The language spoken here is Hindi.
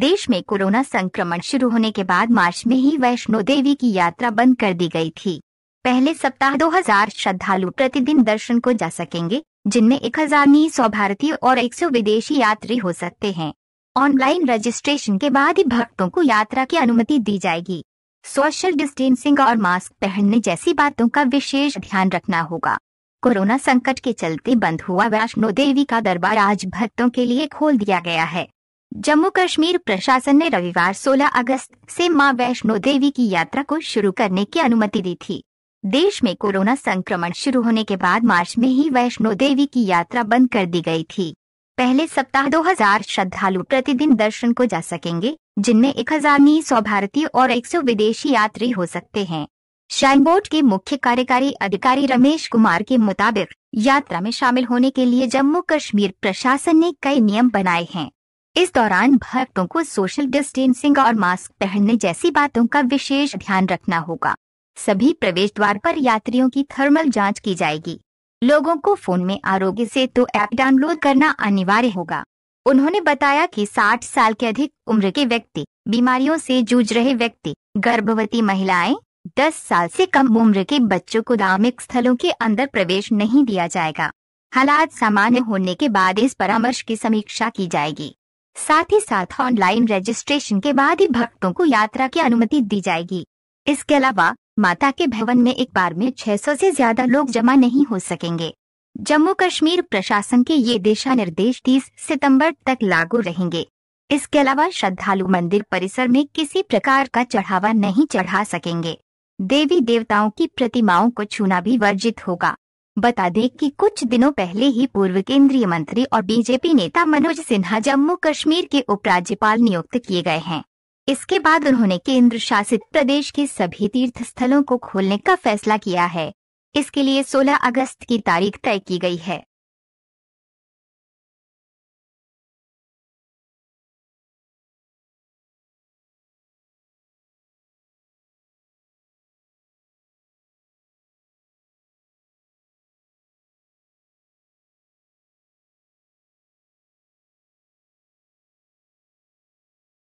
देश में कोरोना संक्रमण शुरू होने के बाद मार्च में ही वैष्णो देवी की यात्रा बंद कर दी गई थी पहले सप्ताह 2000 श्रद्धालु प्रतिदिन दर्शन को जा सकेंगे जिनमें एक हजार भारतीय और 100 विदेशी यात्री हो सकते हैं ऑनलाइन रजिस्ट्रेशन के बाद ही भक्तों को यात्रा की अनुमति दी जाएगी सोशल डिस्टेंसिंग और मास्क पहनने जैसी बातों का विशेष ध्यान रखना होगा कोरोना संकट के चलते बंद हुआ वैष्णो देवी का दरबार आज भक्तों के लिए खोल दिया गया है जम्मू कश्मीर प्रशासन ने रविवार 16 अगस्त से मां वैष्णो देवी की यात्रा को शुरू करने की अनुमति दी थी देश में कोरोना संक्रमण शुरू होने के बाद मार्च में ही वैष्णो देवी की यात्रा बंद कर दी गई थी पहले सप्ताह 2000 श्रद्धालु प्रतिदिन दर्शन को जा सकेंगे जिनमें एक हजार भारतीय और 100 विदेशी यात्री हो सकते हैं श्राइन बोर्ड के मुख्य कार्यकारी अधिकारी रमेश कुमार के मुताबिक यात्रा में शामिल होने के लिए जम्मू कश्मीर प्रशासन ने कई नियम बनाए हैं इस दौरान भक्तों को सोशल डिस्टेंसिंग और मास्क पहनने जैसी बातों का विशेष ध्यान रखना होगा सभी प्रवेश द्वार पर यात्रियों की थर्मल जांच की जाएगी लोगों को फोन में आरोग्य सेतु तो ऐप डाउनलोड करना अनिवार्य होगा उन्होंने बताया कि 60 साल के अधिक उम्र के व्यक्ति बीमारियों से जूझ रहे व्यक्ति गर्भवती महिलाएं 10 साल से कम उम्र के बच्चों को धार्मिक स्थलों के अंदर प्रवेश नहीं दिया जाएगा हालात सामान्य होने के बाद इस परामर्श की समीक्षा की जाएगी साथ ही साथ ऑनलाइन रजिस्ट्रेशन के बाद ही भक्तों को यात्रा की अनुमति दी जाएगी इसके अलावा माता के भवन में एक बार में 600 से ज्यादा लोग जमा नहीं हो सकेंगे जम्मू कश्मीर प्रशासन के ये दिशा निर्देश 30 सितंबर तक लागू रहेंगे इसके अलावा श्रद्धालु मंदिर परिसर में किसी प्रकार का चढ़ावा नहीं चढ़ा सकेंगे देवी देवताओं की प्रतिमाओं को छूना भी वर्जित होगा बता दें कि कुछ दिनों पहले ही पूर्व केंद्रीय मंत्री और बीजेपी नेता मनोज सिन्हा जम्मू कश्मीर के उपराज्यपाल नियुक्त किए गए हैं इसके बाद उन्होंने केंद्र शासित प्रदेश के सभी तीर्थ स्थलों को खोलने का फैसला किया है इसके लिए 16 अगस्त की तारीख तय की गई है